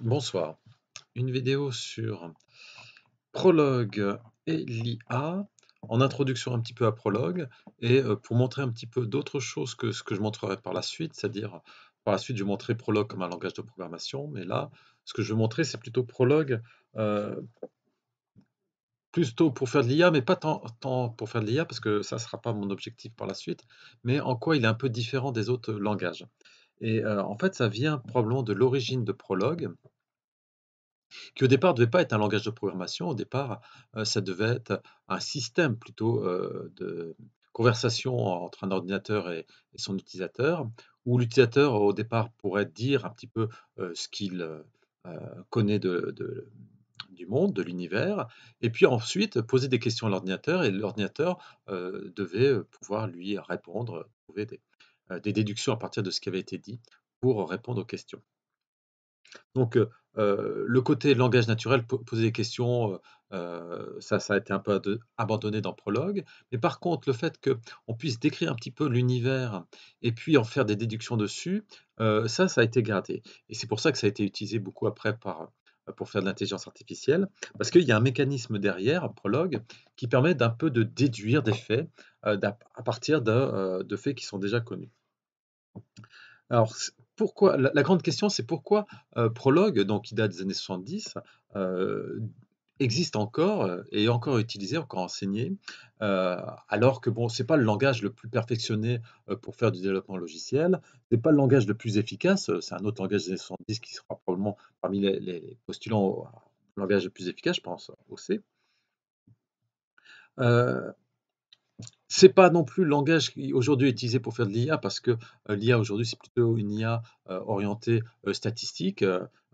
Bonsoir. Une vidéo sur Prologue et l'IA, en introduction un petit peu à Prologue, et euh, pour montrer un petit peu d'autres choses que ce que je montrerai par la suite, c'est-à-dire par la suite je montrerai Prologue comme un langage de programmation, mais là ce que je vais montrer c'est plutôt Prologue euh, plutôt pour faire de l'IA, mais pas tant, tant, pour faire de l'IA, parce que ça ne sera pas mon objectif par la suite, mais en quoi il est un peu différent des autres langages. Et euh, en fait, ça vient probablement de l'origine de Prologue, qui au départ ne devait pas être un langage de programmation, au départ, euh, ça devait être un système plutôt euh, de conversation entre un ordinateur et, son utilisateur, où l'utilisateur au départ pourrait dire un petit peu ce qu'il connaît de, du monde, de l'univers, et puis ensuite poser des questions à l'ordinateur et l'ordinateur devait pouvoir lui répondre, trouver des, euh, des déductions à partir de ce qui avait été dit pour répondre aux questions. Donc, euh, euh, le côté langage naturel, poser des questions, ça, ça a été un peu abandonné dans Prologue. Mais par contre, le fait qu'on puisse décrire un petit peu l'univers et puis en faire des déductions dessus, ça, ça a été gardé. Et c'est pour ça que ça a été utilisé beaucoup après par, pour faire de l'intelligence artificielle, parce qu'il y a un mécanisme derrière, prologue, qui permet d'un peu de déduire des faits à partir de faits qui sont déjà connus. Alors, pourquoi la, grande question, c'est pourquoi euh, Prologue, donc qui date des années 70, euh, existe encore euh, et est encore utilisé, encore enseigné, alors que bon, n'est pas le langage le plus perfectionné pour faire du développement logiciel, ce n'est pas le langage le plus efficace, c'est un autre langage des années 70 qui sera probablement parmi les, postulants au langage le plus efficace, je pense, au C. C'est pas non plus le langage qui aujourd'hui est utilisé pour faire de l'IA, parce que euh, l'IA aujourd'hui, c'est plutôt une IA euh, orientée euh, statistique,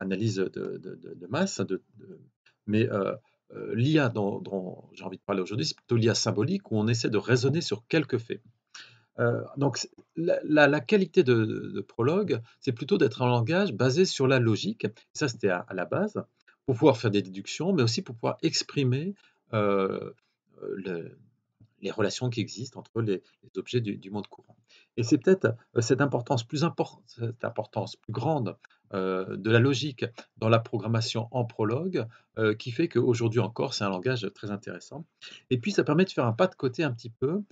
analyse de, de, masse. mais l'IA dont, j'ai envie de parler aujourd'hui, c'est plutôt l'IA symbolique, où on essaie de raisonner sur quelques faits. donc la, qualité de, prologue, c'est plutôt d'être un langage basé sur la logique, ça c'était à, à, la base, pour pouvoir faire des déductions, mais aussi pour pouvoir exprimer le, les relations qui existent entre les, objets du, monde courant. Et c'est peut-être euh, cette importance plus importante, cette importance plus grande euh, de la logique dans la programmation en prologue euh, qui fait qu'aujourd'hui encore c'est un langage très intéressant. Et puis ça permet de faire un pas de côté un petit peu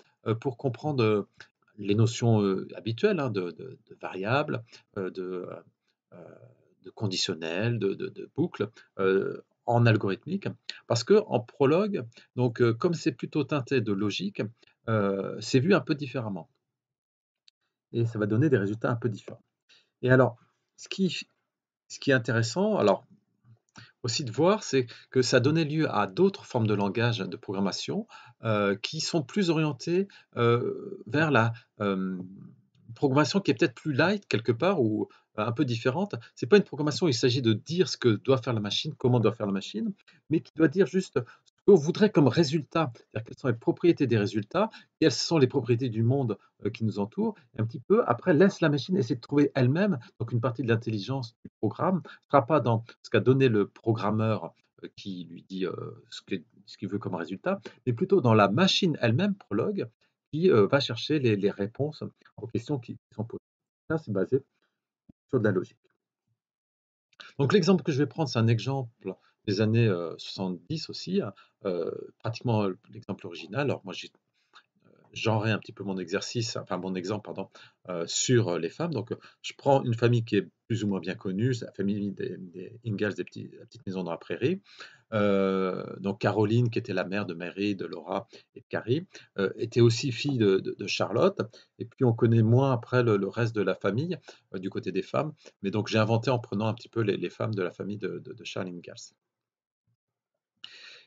pour comprendre les notions habituelles hein, de, variables, de, de conditionnels, de, boucles algorithmique, parce que en prologue, donc euh, comme c'est plutôt teinté de logique, euh, c'est vu un peu différemment. Et ça va donner des résultats un peu différents. Et alors, ce qui, ce qui est intéressant, alors aussi de voir, c'est que ça donnait lieu à d'autres formes de langage de programmation euh, qui sont plus orientées vers la programmation qui est peut-être plus light quelque part, ou un peu différente. n'est pas une programmation, il s'agit de dire ce que doit faire la machine, comment doit faire la machine, mais qui doit dire juste ce qu'on voudrait comme résultat, c'est-à-dire quelles sont les propriétés des résultats, quelles sont les propriétés du monde euh, qui nous entoure, et un petit peu après laisse la machine essayer de trouver elle-même. Donc une partie de l'intelligence du programme ne sera pas dans ce qu'a donné le programmeur euh, qui lui dit euh, ce qu'il veut comme résultat, mais plutôt dans la machine elle-même, prologue, qui va chercher les, réponses aux questions qui sont posées. Ça, c'est basé sur de la logique. Donc l'exemple que je vais prendre, c'est un exemple des années 70 euh, aussi, hein. euh, pratiquement euh, l'exemple original. Alors moi j'ai genrer un petit peu mon exercice, enfin mon exemple, pardon, euh, sur euh, les femmes. Donc, euh, je prends une famille qui est plus ou moins bien connue, la famille des, des Ingalls, des petites la petite maison dans la prairie. donc, Caroline, qui était la mère de Mary, de Laura et de Carrie, était aussi fille de, Charlotte. Et puis, on connaît moins après le, reste de la famille du côté des femmes. Mais donc, j'ai inventé en prenant un petit peu les, femmes de la famille de, Charles Ingalls.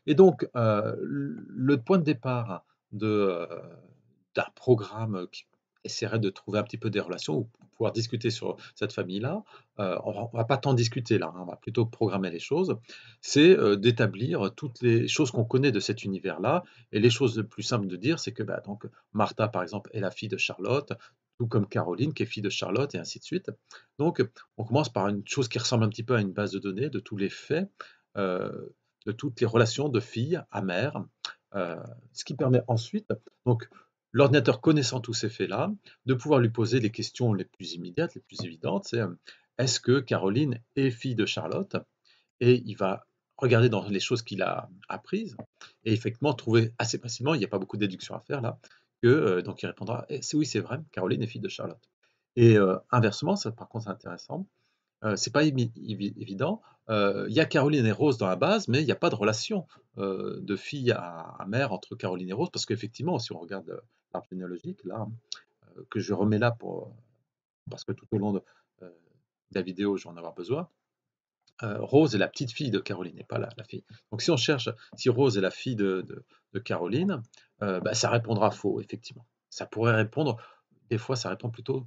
Et donc, le point de départ de, d'un programme euh, qui essaierait de trouver un petit peu des relations ou pouvoir discuter sur cette famille-là. Euh, on va pas tant discuter là, hein, on va plutôt programmer les choses. C'est euh, d'établir toutes les choses qu'on connaît de cet univers-là. Et les choses les plus simples de dire, c'est que bah, donc, Martha, par exemple, est la fille de Charlotte, tout comme Caroline, qui est fille de Charlotte, et ainsi de suite. Donc, on commence par une chose qui ressemble un petit peu à une base de données de tous les faits, de toutes les relations de fille à mère, ce qui permet ensuite, donc, l'ordinateur connaissant tous ces faits-là, de pouvoir lui poser les questions les plus immédiates, les plus évidentes, c'est euh, est-ce que Caroline est fille de Charlotte Et il va regarder dans les choses qu'il a apprises et effectivement trouver assez facilement, il n'y a pas beaucoup de déductions à faire là, que euh, donc il répondra eh, c'est oui c'est vrai, Caroline est fille de Charlotte. Et euh, inversement, ça par contre c'est intéressant, ce c'est pas évident. Il y a Caroline et Rose dans la base, mais il n'y a pas de relation de fille à, mère entre Caroline et Rose, parce qu'effectivement, si on regarde l'arbre généalogique, là, euh, que je remets là pour, parce que tout au long de, euh, la vidéo, j'en vais avoir besoin. Euh, Rose est la petite fille de Caroline et pas la, la, fille. Donc si on cherche si Rose est la fille de, Caroline, bah, ça répondra faux, effectivement. Ça pourrait répondre, des fois ça répond plutôt,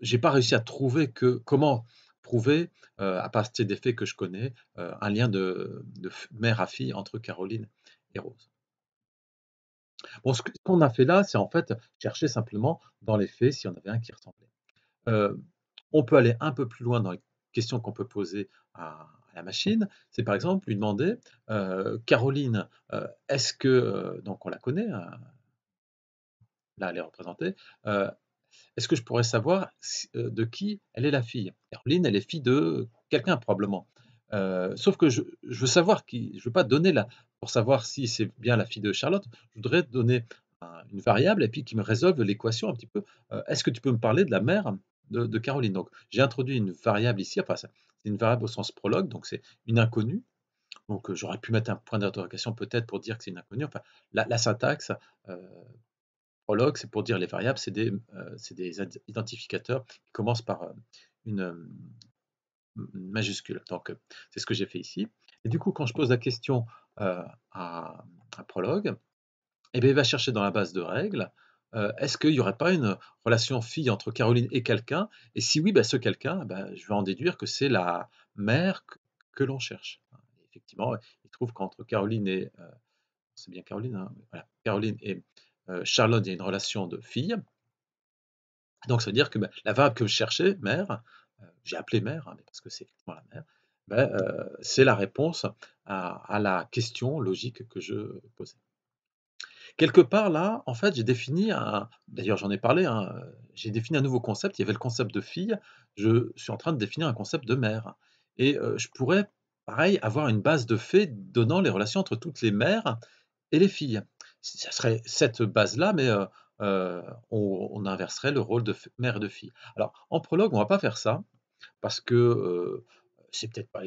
j'ai pas réussi à trouver que comment prouver, à partir des faits que je connais, un lien de, mère à fille entre Caroline et Rose ce qu'on a fait là, c'est en fait chercher simplement dans les faits si on avait un qui ressemblait. Euh, on peut aller un peu plus loin dans les questions qu'on peut poser à, la machine. C'est par exemple lui demander euh, Caroline, euh, est-ce que donc on la connaît hein Là, elle est représentée. est-ce que je pourrais savoir de qui elle est la fille Caroline, elle est fille de quelqu'un probablement. sauf que je, je, veux savoir qui. Je veux pas donner la, pour savoir si c'est bien la fille de Charlotte, je voudrais donner une variable et puis qui me résolve l'équation un petit peu. Euh, est-ce que tu peux me parler de la mère de, Caroline Donc, j'ai introduit une variable ici, enfin, c'est une variable au sens prologue, donc c'est une inconnue. Donc, euh, j'aurais pu mettre un point d'interrogation peut-être pour dire que c'est une inconnue. Enfin, la, syntaxe euh, prologue, c'est pour dire les variables, c'est des, des, identificateurs qui commencent par une, majuscule. Donc, euh, c'est ce que j'ai fait ici. Et du coup, quand je pose la question euh, à, à, Prologue, eh bien, il va chercher dans la base de règles, euh, est-ce qu'il n'y aurait pas une relation fille entre Caroline et quelqu'un Et si oui, ben, ce quelqu'un, eh ben, je vais en déduire que c'est la mère que, l'on cherche. Effectivement, il trouve qu'entre Caroline et... c'est bien Caroline, hein, Caroline et Charlotte, il y a une relation de fille. Donc, ça veut dire que ben, la variable que je cherchais, mère, j'ai appelé mère, hein, parce que c'est la mère, ben, euh, c'est la réponse à, la question logique que je posais. Quelque part là, en fait, j'ai défini un, d'ailleurs j'en ai parlé, hein, j'ai défini un nouveau concept, il y avait le concept de fille, je suis en train de définir un concept de mère. Et euh, je pourrais, pareil, avoir une base de faits donnant les relations entre toutes les mères et les filles. Ça serait cette base-là, mais euh, on, on, inverserait le rôle de mère de fille. Alors, en prologue, on ne va pas faire ça parce que euh, c'est peut-être pas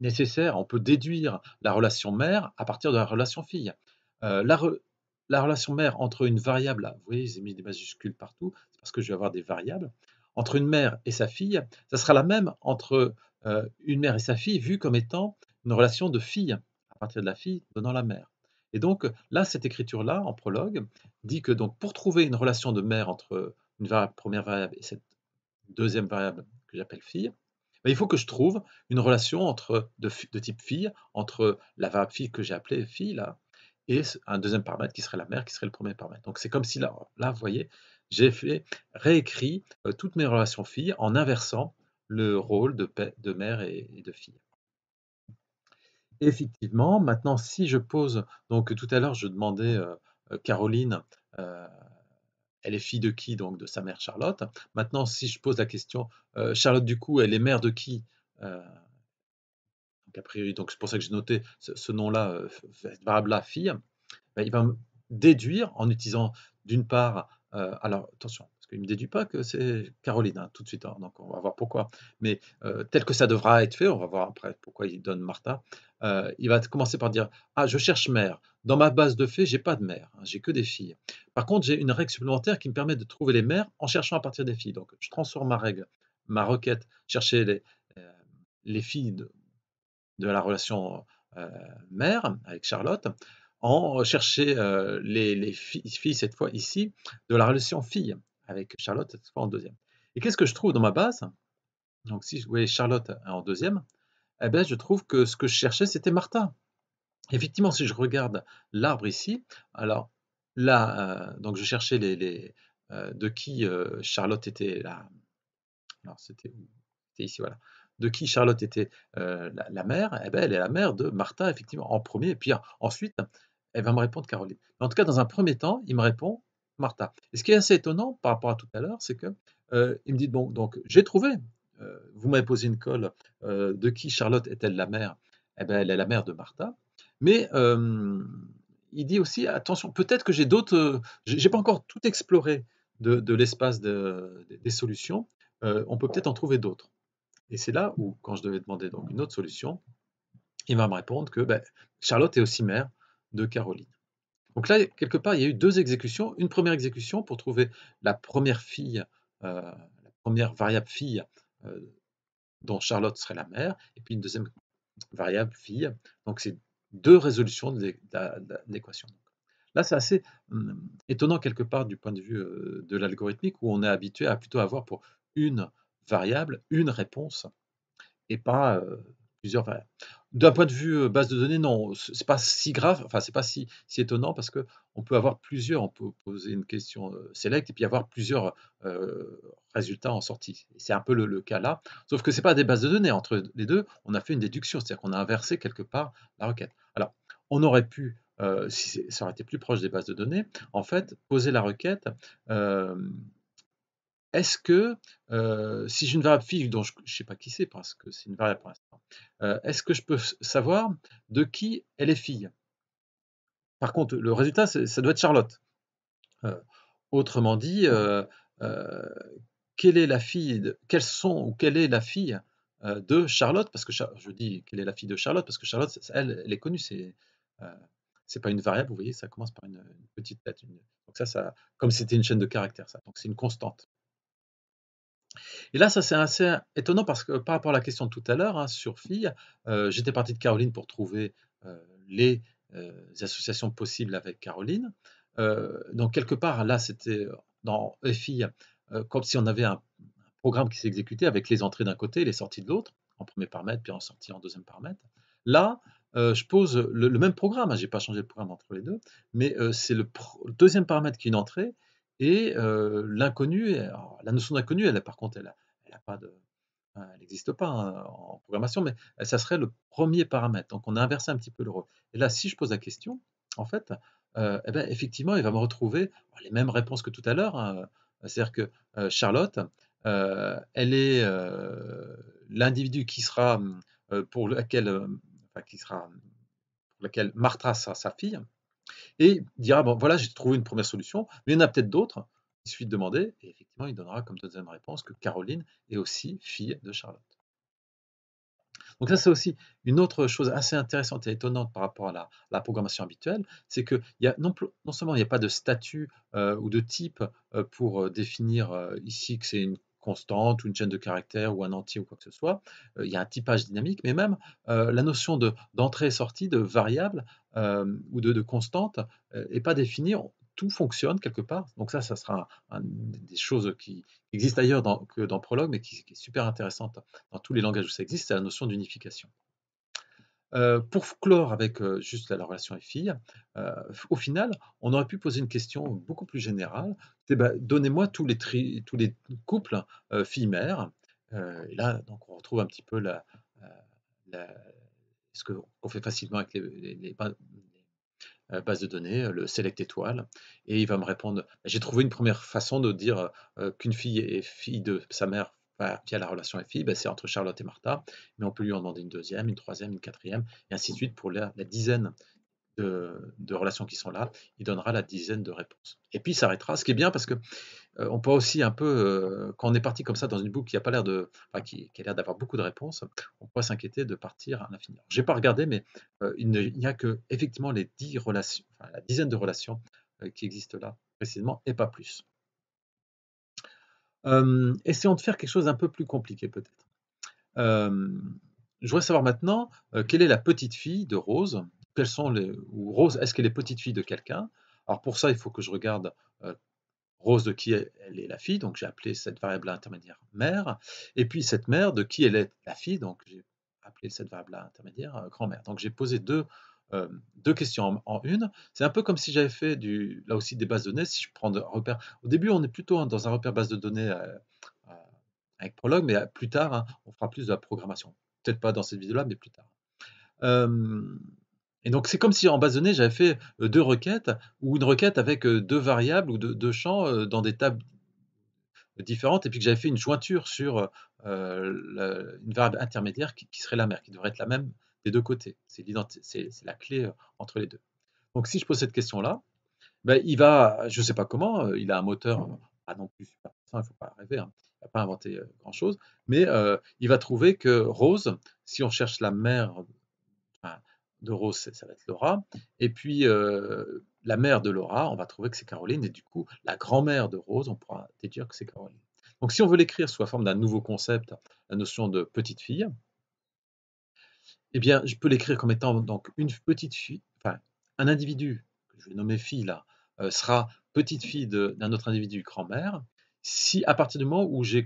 nécessaire. On peut déduire la relation mère à partir de la relation fille. Euh, la, relation mère entre une variable, vous voyez, j'ai mis des majuscules partout, c'est parce que je vais avoir des variables, entre une mère et sa fille, ça sera la même entre euh, une mère et sa fille, vue comme étant une relation de fille, à partir de la fille donnant la mère. Et donc là, cette écriture-là, en prologue, dit que donc pour trouver une relation de mère entre une première variable et cette deuxième variable que j'appelle fille, il faut que je trouve une relation entre de, type fille, entre la variable fille que j'ai appelée fille, là, et un deuxième paramètre qui serait la mère, qui serait le premier paramètre. Donc c'est comme si là, là vous voyez, j'ai fait réécrit euh, toutes mes relations fille en inversant le rôle de, mère et, de fille. Effectivement, maintenant si je pose, donc tout à l'heure je demandais euh, euh, Caroline elle est fille de qui Donc de sa mère Charlotte. Maintenant, si je pose la question, euh, Charlotte du coup, elle est mère de qui euh, Donc a priori, donc c'est pour ça que j'ai noté ce, nom-là, euh, variable fille. Ben, il va me déduire en utilisant d'une part, euh, alors attention, parce qu'il ne me déduit pas que c'est Caroline hein, tout de suite, hein, donc on va voir pourquoi. Mais tel que ça devra être fait, on va voir après pourquoi il donne Martha. il va commencer par dire ah je cherche mère. Dans ma base de faits, j'ai pas de mère, hein, j'ai que des filles. Par contre, j'ai une règle supplémentaire qui me permet de trouver les mères en cherchant à partir des filles. Donc, je transforme ma règle, ma requête, chercher les, euh, filles de, la relation euh, mère avec Charlotte, en chercher euh, les, filles, cette fois ici, de la relation fille avec Charlotte, cette fois en deuxième. Et qu'est-ce que je trouve dans ma base Donc, si je voyais Charlotte en deuxième, eh ben, je trouve que ce que je cherchais, c'était Martha. Effectivement, si je regarde l'arbre ici, alors là, euh, donc je cherchais les, euh, de qui euh, Charlotte était la, c'était ici voilà, de qui Charlotte était la, mère. Eh ben, elle est la mère de Martha effectivement en premier, et puis ensuite elle va me répondre Caroline. en tout cas, dans un premier temps, il me répond Martha. Et ce qui est assez étonnant par rapport à tout à l'heure, c'est que il me dit bon donc j'ai trouvé. vous m'avez posé une colle. de qui Charlotte est-elle la mère Eh bien, elle est la mère de Martha. Mais il dit aussi attention, peut-être que j'ai d'autres, Je n'ai pas encore tout exploré de, l'espace des solutions. on peut peut-être en trouver d'autres. Et c'est là où, quand je devais demander donc une autre solution, il va me répondre que ben, Charlotte est aussi mère de Caroline. Donc là, quelque part, il y a eu deux exécutions. Une première exécution pour trouver la première fille, la première variable fille dont Charlotte serait la mère, et puis une deuxième variable fille. Donc c'est deux résolutions de l'équation. Là, c'est assez hmm, étonnant quelque part du point de vue euh, de l'algorithmique où on est habitué à plutôt avoir pour une variable une réponse et pas euh, plusieurs variables. D'un point de vue euh, base de données, non, c'est pas si grave, enfin c'est pas si, si, étonnant parce que on peut avoir plusieurs, on peut poser une question euh, select et puis avoir plusieurs euh, résultats en sortie. C'est un peu le, cas là, sauf que c'est pas des bases de données entre les deux. On a fait une déduction, c'est-à-dire qu'on a inversé quelque part la requête. Alors, on aurait pu si ça aurait été plus proche des bases de données, en fait, poser la requête, est-ce que si j'ai une variable fille, dont je ne sais pas qui c'est parce que c'est une variable pour euh, est-ce que je peux savoir de qui elle est fille Par contre, le résultat, ça doit être Charlotte. Euh, autrement dit, euh, quelle est la fille, de, quelles sont ou quelle est la fille de Charlotte Parce que je dis quelle est la fille de Charlotte parce que Charlotte, elle, elle est connue, c'est c'est pas une variable, vous voyez, ça commence par une, petite tête. donc ça, ça, comme c'était une chaîne de caractères, ça. Donc c'est une constante. Et là, ça c'est assez étonnant parce que par rapport à la question de tout à l'heure hein, sur FI, euh, j'étais parti de Caroline pour trouver euh, les euh, associations possibles avec Caroline. donc quelque part, là c'était dans FI comme si on avait un programme qui s'exécutait avec les entrées d'un côté et les sorties de l'autre, en premier paramètre, puis en sortie en deuxième paramètre. Là, je pose le, même programme, je hein, j'ai pas changé le programme entre les deux, mais c'est le, le deuxième paramètre qui est une entrée et l'inconnu, la notion d'inconnu, elle, par contre, elle, n'existe pas hein, en programmation, mais ça serait le premier paramètre. Donc on a inversé un petit peu le rôle. Et là, si je pose la question, en fait, eh ben, effectivement, il va me retrouver les mêmes réponses que tout à l'heure. Hein, c'est-à-dire que Charlotte, elle est l'individu mmh, qui sera pour lequel, enfin, qui sera pour sa fille et dira bon voilà j'ai trouvé une première solution, mais il y en a peut-être d'autres. Il suffit de demander et effectivement il donnera comme deuxième réponse que Caroline est aussi fille de Charlotte. Donc ça c'est aussi une autre chose assez intéressante et étonnante par rapport à la, programmation habituelle, c'est que a non, seulement il n'y a pas de statut euh, ou de type euh, pour euh, définir ici que c'est une constante ou une chaîne de caractères ou un entier ou quoi que ce soit. Euh, il y a un typage dynamique, mais même euh, la notion d'entrée et sortie, de variable euh, ou de, constante n'est pas définie tout fonctionne quelque part. Donc ça, ça sera des choses qui existent ailleurs que dans Prologue, mais qui, est super intéressante dans tous les langages où ça existe, c'est la notion d'unification. Euh, pour clore avec euh, juste la relation fille, euh, au final, on aurait pu poser une question beaucoup plus générale. Eh ben, donnez-moi tous les, tous les couples fille-mère. et là, donc, on retrouve un petit peu ce qu'on fait facilement avec les, les, bases de données, le select étoile. Et il va me répondre bah, j'ai trouvé une première façon de dire qu'une fille est fille de sa mère enfin, a la relation FI, ben, c'est entre Charlotte et Martha, mais on peut lui en demander une deuxième, une troisième, une quatrième, et ainsi de suite pour la, dizaine de, relations qui sont là, il donnera la dizaine de réponses. Et puis il s'arrêtera, ce qui est bien parce que euh, on peut aussi un peu, euh, quand on est parti comme ça dans une boucle qui a pas l'air de, qui, a l'air d'avoir beaucoup de réponses, on pourrait s'inquiéter de partir à l'infini. J'ai pas regardé, mais euh, il n'y a que effectivement les dix relations, la dizaine de relations qui existent là précisément et pas plus. Euh, essayons de faire quelque chose d'un peu plus compliqué peut-être. Euh, je voudrais savoir maintenant euh, quelle est la petite fille de Rose. Quelles sont les ou Rose Est-ce qu'elle est petite fille de quelqu'un Alors pour ça, il faut que je regarde Rose de qui elle est la fille. Donc j'ai appelé cette variable intermédiaire mère. Et puis cette mère de qui elle est la fille. Donc j'ai appelé cette variable intermédiaire grand-mère. Donc j'ai posé deux euh, deux questions en, une. C'est un peu comme si j'avais fait du, là aussi des bases de données. Si je prends de au début on est plutôt hein, dans un repère base de données euh, euh, avec Prologue, mais plus tard hein, on fera plus de la programmation. Peut-être pas dans cette vidéo-là, mais plus tard. et donc c'est comme si en base de données j'avais fait deux requêtes ou une requête avec deux variables ou deux, champs dans des tables différentes et puis que j'avais fait une jointure sur une variable intermédiaire qui, serait la mère, qui devrait être la même deux côtés. C'est la clé euh, entre les deux. Donc si je pose cette question-là, ben, il va, je ne sais pas comment, euh, il a un moteur, euh, pas non plus il ne faut pas rêver, hein, il n'a pas inventé grand-chose, mais il va trouver que Rose, si on cherche la mère de Rose, ça va être Laura, et puis la mère de Laura, on va trouver que c'est Caroline, et du coup, la grand-mère de Rose, on pourra déduire que c'est Caroline. Donc si on veut l'écrire sous la forme d'un nouveau concept, la notion de petite fille, eh bien, je peux l'écrire comme étant donc une petite fille, enfin, un individu, que je vais nommer fille là, euh, sera petite fille d'un autre individu, grand-mère, si à partir du moment où j'ai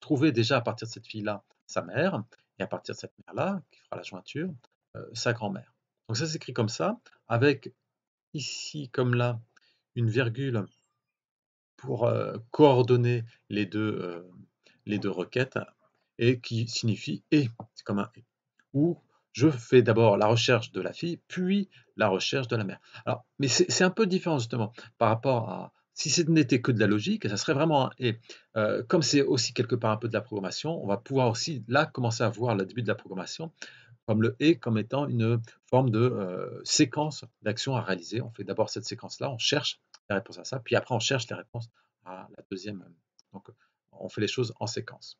trouvé déjà à partir de cette fille-là sa mère, et à partir de cette mère-là, qui fera la jointure, euh, sa grand-mère. Donc ça s'écrit comme ça, avec ici comme là une virgule pour euh, coordonner les deux, les deux requêtes, et qui signifie et, c'est comme un et, ou je fais d'abord la recherche de la fille, puis la recherche de la mère. Alors, mais c'est un peu différent justement par rapport à si ce n'était que de la logique, ça serait vraiment et euh, comme c'est aussi quelque part un peu de la programmation, on va pouvoir aussi là commencer à voir le début de la programmation comme le et comme étant une forme de euh, séquence d'action à réaliser. On fait d'abord cette séquence-là, on cherche la réponse à ça, puis après on cherche les réponses à la deuxième. Euh, donc on fait les choses en séquence.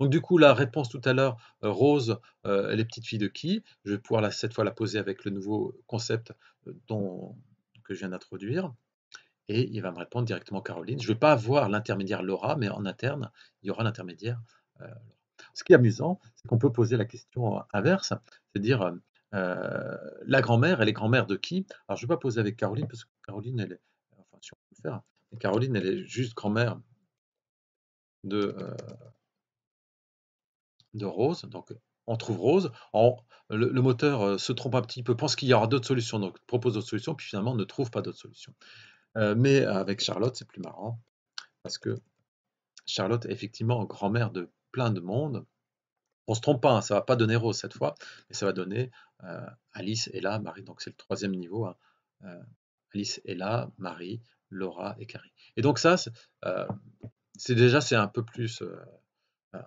Donc du coup, la réponse tout à l'heure, euh, Rose, euh, les petites filles de qui Je vais pouvoir cette fois la poser avec le nouveau concept euh, que je viens d'introduire. Et il va me répondre directement Caroline. Je ne vais pas avoir l'intermédiaire Laura, mais en interne, il y aura l'intermédiaire Ce qui est amusant, c'est qu'on peut poser la question inverse, c'est-à-dire la grand-mère, elle est grand-mère de qui Alors je ne vais pas poser avec Caroline, parce que Caroline, elle est, enfin, si on faire, Caroline, elle est juste grand-mère de de Rose. Donc, on trouve Rose. le, moteur euh, se trompe un petit peu, pense qu'il y aura d'autres solutions, donc propose d'autres solutions, puis finalement ne trouve pas d'autres solutions. Euh, mais avec Charlotte, c'est plus marrant, parce que Charlotte est effectivement grand-mère de plein de monde. On se trompe pas, ça hein, ça va pas donner Rose cette fois, mais ça va donner euh, Alice Ella, Marie. Donc c'est le troisième niveau. Hein, Alice Ella, Marie, Laura et Carrie. Et donc ça, c'est déjà c'est un peu plus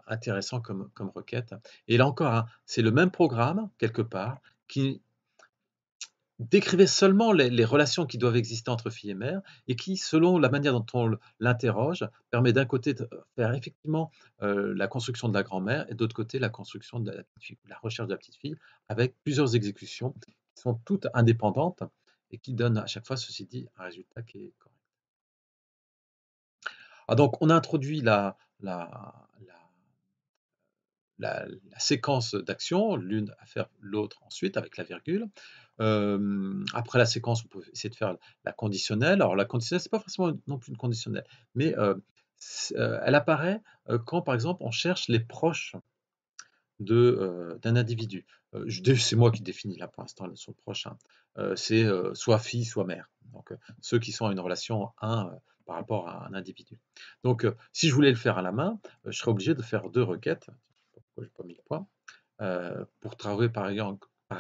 intéressant comme, requête. Et là encore, hein, c'est le même programme, quelque part, qui décrivait seulement les, relations qui doivent exister entre fille et mère et qui, selon la manière dont on l'interroge, permet d'un côté de faire effectivement euh, la construction de la grand-mère et d'autre côté la construction de la, fille, la recherche de la petite fille avec plusieurs exécutions qui sont toutes indépendantes et qui donnent à chaque fois, ceci dit, un résultat qui est correct. Ah, donc, on a introduit la la, séquence d'action, l'une à faire l'autre ensuite avec la virgule. Euh, après la séquence, on peut essayer de faire la conditionnelle. Alors la conditionnelle, c'est pas forcément non plus une conditionnelle, mais euh, euh, elle apparaît quand, par exemple, on cherche les proches d'un individu. c'est moi qui définis là pour l'instant son proche. Hein. c'est soit fille, soit mère. Donc ceux qui sont à une relation 1 par rapport à un individu. Donc si je voulais le faire à la main, je serais obligé de faire deux requêtes. Euh, pour travailler par,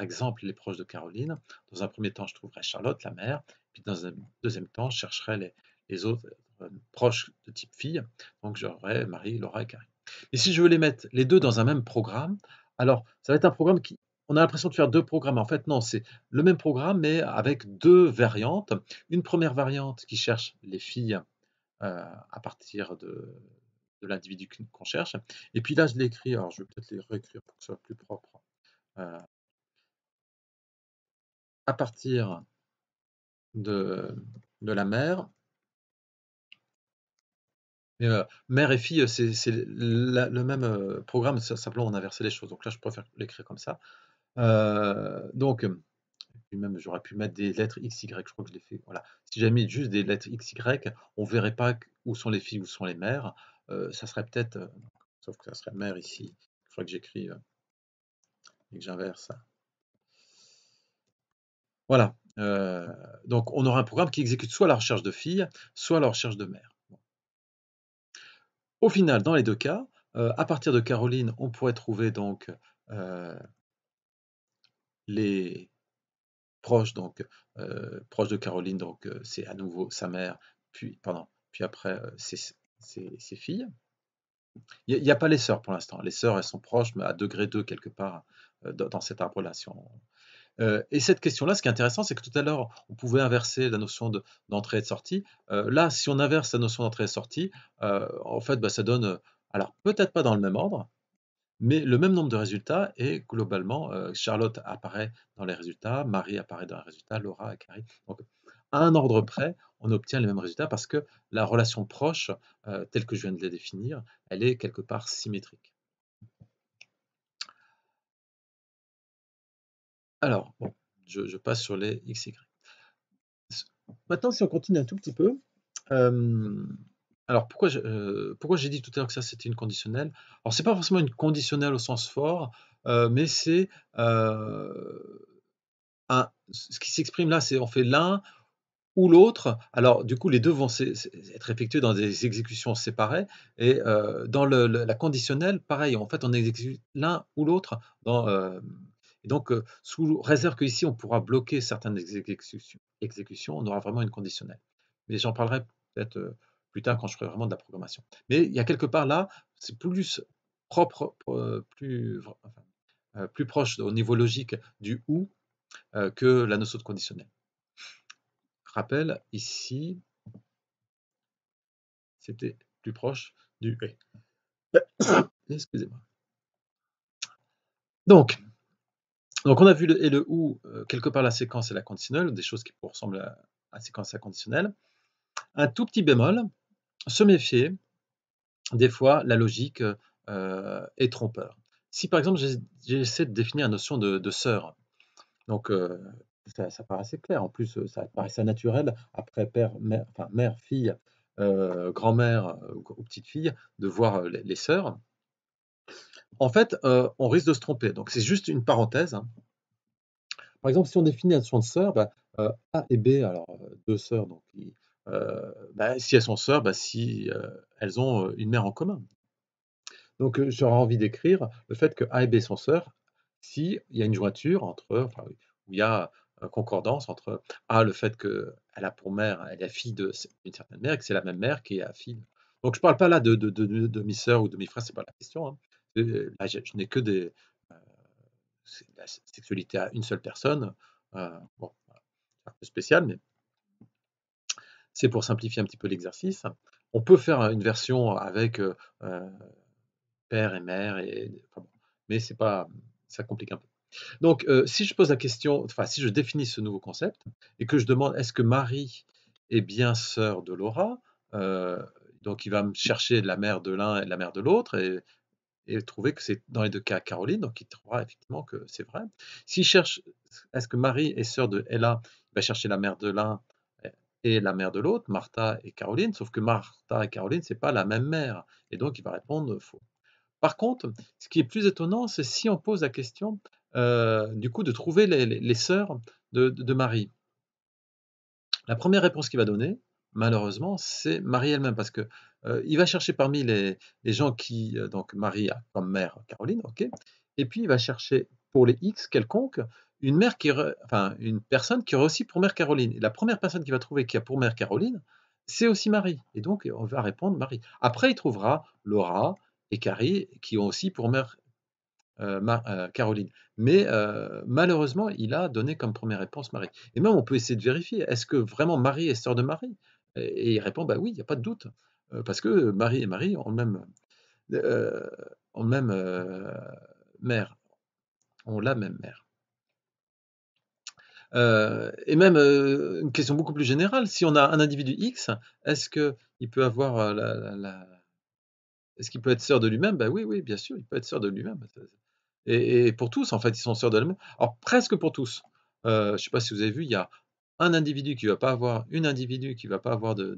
exemple les proches de Caroline. Dans un premier temps, je trouverai Charlotte, la mère, puis dans un deuxième temps, je chercherai les, autres euh, proches de type fille, donc j'aurai Marie, Laura et Carrie. Et si je veux les mettre les deux dans un même programme, alors ça va être un programme qui on a l'impression de faire deux programmes. En fait, non, c'est le même programme, mais avec deux variantes. Une première variante qui cherche les filles euh, à partir de, de l'individu qu'on cherche. Et puis là, je l'écris, alors je vais peut-être les réécrire pour que ce soit plus propre. Euh, à partir de, de la mère, euh, mère et fille, c'est le même euh, programme, simplement on a versé les choses. Donc là, je préfère l'écrire comme ça. donc, même j'aurais pu mettre des lettres XY, je crois que je l'ai fait. Voilà. Si j'avais mis juste des lettres XY, on verrait pas où sont les filles, où sont les mères. Euh, ça serait peut-être, euh, sauf que ça serait mère ici, il faudrait que j'écrive euh, et que j'inverse. Voilà. donc, on aura un programme qui exécute soit la recherche de fille, soit la recherche de mère, Au final, dans les deux cas, à partir de Caroline, on pourrait trouver donc les proches, donc proches de Caroline, donc c'est à nouveau sa mère, puis pardon, puis après c'est ses, filles. Il n'y a, pas les sœurs pour l'instant. Les sœurs, elles sont proches, mais à degré 2 quelque part euh, dans, cette arbre euh, et cette question-là, ce qui est intéressant, c'est que tout à l'heure, on pouvait inverser la notion d'entrée de, et de sortie. Euh, là, si on inverse la notion d'entrée et de sortie, en fait, bah, ça donne, alors peut-être pas dans le même ordre, mais le même nombre de résultats. Et globalement, Charlotte apparaît dans les résultats, Marie apparaît dans les résultats, Laura et Carrie. Donc, à un ordre près, on obtient les mêmes résultats parce que la relation proche, euh, telle que je viens de la définir, elle est quelque part symétrique. Alors, bon, je, passe sur les XY. Maintenant, si on continue un tout petit peu, euh, alors euh, pourquoi j'ai dit tout à l'heure que ça c'était une conditionnelle Alors c'est pas forcément une conditionnelle au sens fort, mais c'est ce qui s'exprime là, c'est on fait l'un ou l'autre. Alors, du coup, les deux vont être effectués dans des exécutions séparées. Et euh, dans la conditionnelle, pareil, en fait, on exécute l'un ou l'autre. dans euh, et donc, euh, sous réserve qu'ici, on pourra bloquer certaines exécutions, on aura vraiment une conditionnelle. Mais j'en parlerai peut-être plus tard quand je ferai vraiment de la programmation. Mais il y a quelque part là, c'est plus propre, plus, plus proche au niveau logique du ou que la notion de conditionnelle rappelle, ici, c'était plus proche du E. Excusez-moi. Donc, donc, on a vu le et le ou, euh, quelque part la séquence et la conditionnelle, des choses qui ressemblent à, la séquence et à conditionnelle. Un tout petit bémol, se méfier, des fois la logique euh, est trompeur. Si par exemple j'essaie de définir la notion de, sœur, donc euh, ça, paraissait clair. En plus, ça paraissait naturel après père, mère, enfin, mère fille, euh, grand-mère euh, ou, petite-fille de voir euh, les, sœurs. En fait, on risque de se tromper. Donc, c'est juste une parenthèse. Hein. Par exemple, si on définit un soin de sœur, bah, A et B, alors deux sœurs, donc, bah, si elles sont sœurs, bah, si elles ont une mère en commun. Donc, j'aurais envie d'écrire le fait que A et B sont sœurs s'il y a une jointure entre, enfin, où il y a euh, concordance entre ah, le fait qu'elle a pour mère, elle est fille d'une certaine mère, et que c'est la même mère qui est fille. Donc je ne parle pas là de, demi-sœur ou demi-frère, c'est pas la question. Hein. Là, je, n'ai que des, euh, la sexualité à une seule personne. Euh, c'est un peu spécial, mais c'est pour simplifier un petit peu l'exercice. On peut faire une version avec père et mère, et, mais c'est pas, ça complique un peu. Donc, euh, si je pose la question, enfin, si je définis ce nouveau concept et que je demande est-ce que Marie est bien sœur de Laura, euh, donc il va me chercher la mère de l'un et la mère de l'autre et, trouver que c'est dans les deux cas Caroline, donc il trouvera effectivement que c'est vrai. S'il cherche est-ce que Marie est sœur de Ella, il va chercher la mère de l'un et la mère de l'autre, Martha et Caroline, sauf que Martha et Caroline, n'est pas la même mère, et donc il va répondre faux. Par contre, ce qui est plus étonnant, c'est si on pose la question euh, du coup de trouver les, sœurs de, Marie. La première réponse qu'il va donner, malheureusement, c'est Marie elle-même, parce que euh, il va chercher parmi les, gens qui euh, donc Marie a comme mère Caroline, ok, et puis il va chercher pour les X quelconques une mère qui, enfin une personne qui aurait aussi pour mère Caroline. Et la première personne qu'il va trouver qui a pour mère Caroline, c'est aussi Marie. Et donc on va répondre Marie. Après, il trouvera Laura, et Carrie, qui ont aussi pour mère euh, euh, Caroline. Mais euh, malheureusement, il a donné comme première réponse Marie. Et même, on peut essayer de vérifier, est-ce que vraiment Marie est sœur de Marie et, il répond, bah oui, il n'y a pas de doute, parce que Marie et Marie ont ont même mère, ont la même mère. et même une question beaucoup plus générale, si on a un individu X, est-ce qu'il peut avoir la est-ce qu'il peut être sœur de lui-même Ben oui, oui, bien sûr, il peut être sœur de lui-même. Et, pour tous, en fait, ils sont sœurs de lui-même. Alors, presque pour tous. Euh, je ne sais pas si vous avez vu, il y a un individu qui ne va pas avoir, une individu qui va pas avoir de,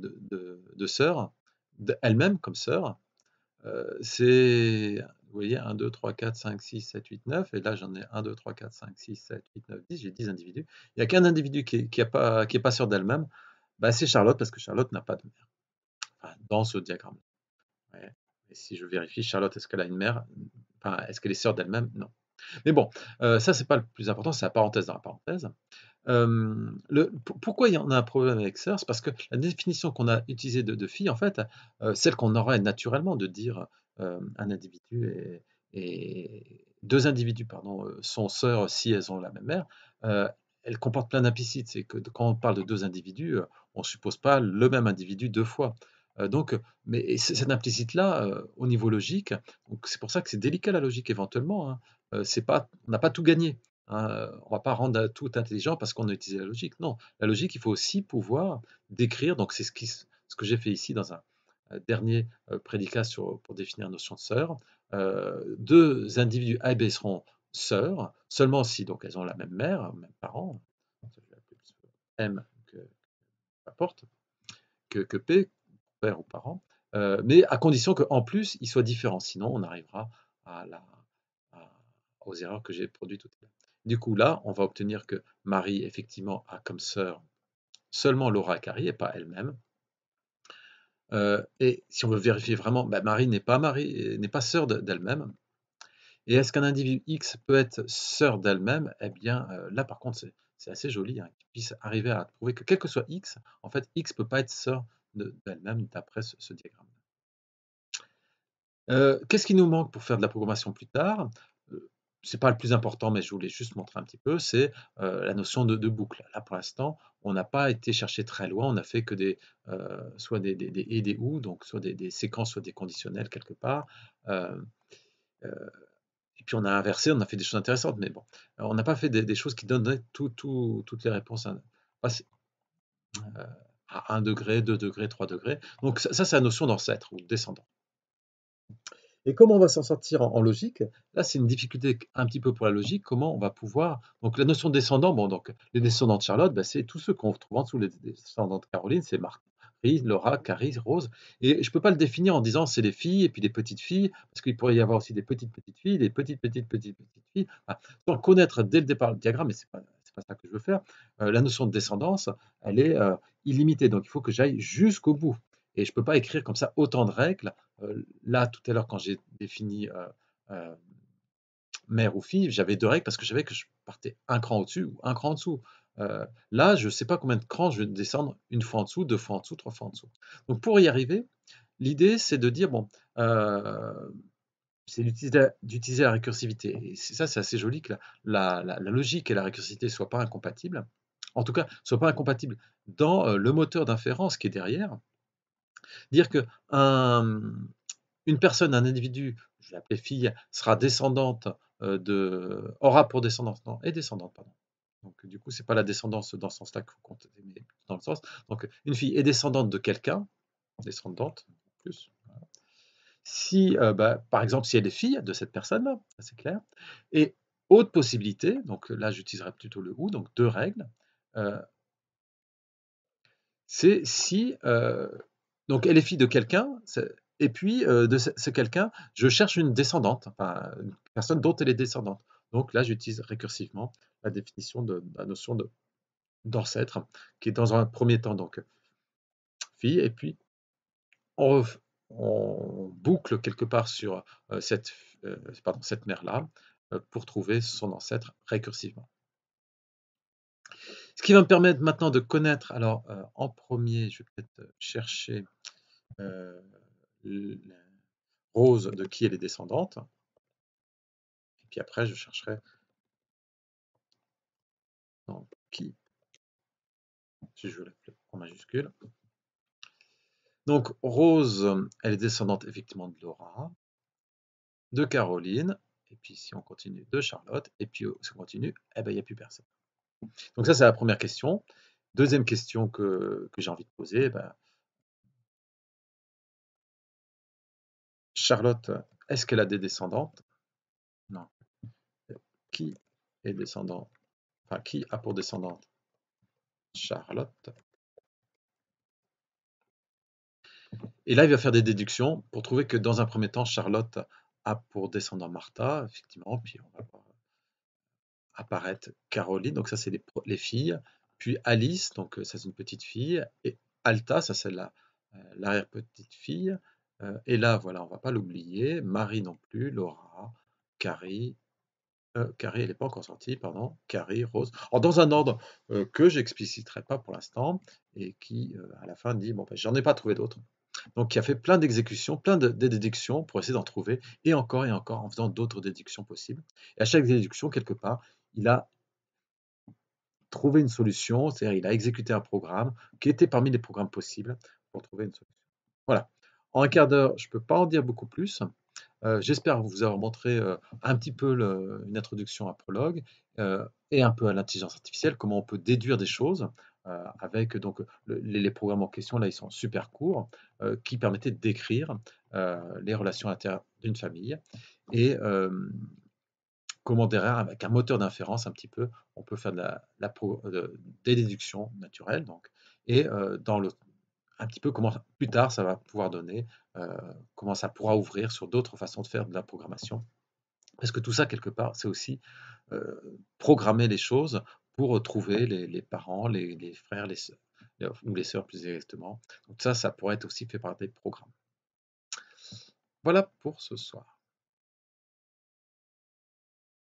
de, sœur, elle-même comme sœur. Euh, c'est, vous voyez, 1, 2, 3, 4, 5, 6, 7, 8, 9. Et là, j'en ai 1, 2, 3, 4, 5, 6, 7, 8, 9, 10. J'ai 10 individus. Il n'y a qu'un individu qui n'est pas, pas sœur d'elle-même. Bah, c'est Charlotte, parce que Charlotte n'a pas de mère. Enfin, dans ce diagramme. Ouais. Et si je vérifie, Charlotte, est-ce qu'elle a une mère Enfin, est-ce qu'elle est sœur d'elle-même Non. Mais bon, euh, ça, c'est pas le plus important, c'est la parenthèse dans la parenthèse. Euh, pourquoi il y en a un problème avec sœur C'est parce que la définition qu'on a utilisée de, fille, en fait, euh, celle qu'on aurait naturellement de dire un individu et, deux individus pardon, sont sœurs si elles ont la même mère, elle comporte plein d'implicites. C'est que quand on parle de deux individus, on ne suppose pas le même individu deux fois. Euh, donc, mais cette implicite-là, euh, au niveau logique, c'est pour ça que c'est délicat la logique éventuellement. Hein. Euh, c'est pas, on n'a pas tout gagné. Hein. on ne va pas rendre tout intelligent parce qu'on a utilisé la logique. Non, la logique, il faut aussi pouvoir décrire. Donc, c'est ce, que j'ai fait ici dans un dernier prédicat pour définir la notion de sœur. deux individus A et B seront sœurs seulement si donc elles ont la même mère, même parent, M que, que, que P, père ou parent, euh, mais à condition qu'en plus, il soit différent. Sinon, on arrivera aux erreurs que j'ai produites tout à l'heure. Du coup, là, on va obtenir que Marie, effectivement, a comme sœur seulement Laura Carrie et pas elle-même. Euh, et si on veut vérifier vraiment, ben, Marie n'est pas euh, n'est pas sœur d'elle-même. Et est-ce qu'un individu X peut être sœur d'elle-même Eh bien, là, par contre, c'est assez joli hein, qu'il puisse arriver à prouver que quel que soit X, en fait, X peut pas être sœur d'elle-même d'après ce, diagramme. Euh, qu'est-ce qui nous manque pour faire de la programmation plus tard euh, Ce n'est pas le plus important, mais je voulais juste montrer un petit peu, c'est euh, la notion de, boucle. Là, pour l'instant, on n'a pas été chercher très loin, on a fait que des, soit des, des, et des ou, donc soit des, séquences, soit des conditionnels quelque part. et puis on a inversé, on a fait des choses intéressantes, mais bon, on n'a pas fait des, choses qui donneraient toutes les réponses à 1 degré, 2 degrés, 3 degrés. Donc ça, c'est la notion d'ancêtre ou descendant. Et comment on va s'en sortir en, logique Là, c'est une difficulté un petit peu pour la logique. Comment on va pouvoir... Donc la notion de descendant, bon, donc les descendants de Charlotte, ben, c'est tous ceux qu'on retrouve en dessous, les descendants de Caroline, c'est Riz, Laura, Caris, Rose. Et je ne peux pas le définir en disant c'est les filles et puis les petites filles, parce qu'il pourrait y avoir aussi des petites petites filles, des petites petites petites petites filles. Sans connaître dès le départ le diagramme, mais c'est pas pas ça que je veux faire. Euh, la notion de descendance, elle est euh, illimitée, donc il faut que j'aille jusqu'au bout. Et je ne peux pas écrire comme ça autant de règles. Euh, là, tout à l'heure, quand j'ai défini mère ou fille, j'avais deux règles parce que j'avais que je partais un cran au-dessus ou un cran en dessous. là, je ne sais pas combien de crans je vais descendre une fois en dessous, deux fois en dessous, trois fois en dessous. Donc pour y arriver, l'idée, c'est de dire, bon, c'est d'utiliser la récursivité. Et ça, c'est assez joli que la, logique et la récursivité ne soient pas incompatibles. En tout cas, ne soient pas incompatibles dans euh, le moteur d'inférence qui est derrière. Dire que une personne, un individu, je vais l'appeler fille, sera descendante euh, de. aura pour descendance, non, est descendante, pardon. Donc, du coup, ce n'est pas la descendance dans ce sens-là qu'il faut compter, mais dans le sens. Donc, une fille est descendante de quelqu'un, descendante, en plus, si, euh, bah, par exemple, si elle est fille de cette personne-là, c'est clair. Et autre possibilité, donc euh, là j'utiliserai plutôt le ou, donc deux règles, euh, c'est si, donc elle est fille de quelqu'un, et puis de ce, quelqu'un, je cherche une descendante, une personne dont elle est descendante. Donc là j'utilise récursivement la définition de la notion d'ancêtre, qui est dans un premier temps donc fille, et puis on, on boucle quelque part sur euh, cette, mère euh, mer-là euh, pour trouver son ancêtre récursivement. Ce qui va me permettre maintenant de connaître, alors en premier, je vais peut-être chercher la Rose de qui elle est descendante. Et puis après, je chercherai qui, si je veux l'appeler en majuscule. Donc Rose, elle est descendante effectivement de Laura, de Caroline, et puis si on continue de Charlotte, et puis si on continue, eh ben, il n'y a plus personne. Donc ça, c'est la première question. Deuxième question que, j'ai envie de poser, eh ben, Charlotte, est-ce qu'elle a des descendantes Non. Qui est descendant Enfin, qui a pour descendante Charlotte et là, il va faire des déductions pour trouver que dans un premier temps, Charlotte a pour descendant Martha, effectivement, puis on va voir apparaître Caroline, donc ça c'est les, filles, puis Alice, donc euh, ça c'est une petite fille, et Alta, ça c'est euh, l'arrière-petite fille, euh, et là voilà, on ne va pas l'oublier, Marie non plus, Laura, Carrie, Carrie elle n'est pas encore sortie, pardon, Carrie, Rose, dans un ordre que j'expliciterai pas pour l'instant, et qui à la fin dit, bon ben, j'en ai pas trouvé d'autres, donc il a fait plein d'exécutions, plein de, déductions pour essayer d'en trouver, et encore et encore en faisant d'autres déductions possibles. Et à chaque déduction, quelque part, il a trouvé une solution, c'est-à-dire il a exécuté un programme qui était parmi les programmes possibles pour trouver une solution. Voilà. En un quart d'heure, je ne peux pas en dire beaucoup plus. Euh, j'espère vous avoir montré euh, un petit peu une introduction à Prologue euh, et un peu à l'intelligence artificielle, comment on peut déduire des choses euh, avec donc les programmes en question, là ils sont super courts, euh, qui permettaient de décrire euh, les relations internes d'une famille. Et comment derrière, avec un moteur d'inférence un petit peu, on peut faire la, des déductions naturelles. Donc, et dans le, un petit peu comment plus tard ça va pouvoir donner, comment ça pourra ouvrir sur d'autres façons de faire de la programmation. Parce que tout ça, quelque part, c'est aussi programmer les choses pour retrouver les, parents, les, frères, les soeurs, ou les sœurs plus exactement. Donc ça, ça pourrait être aussi fait par des programmes. Voilà pour ce soir.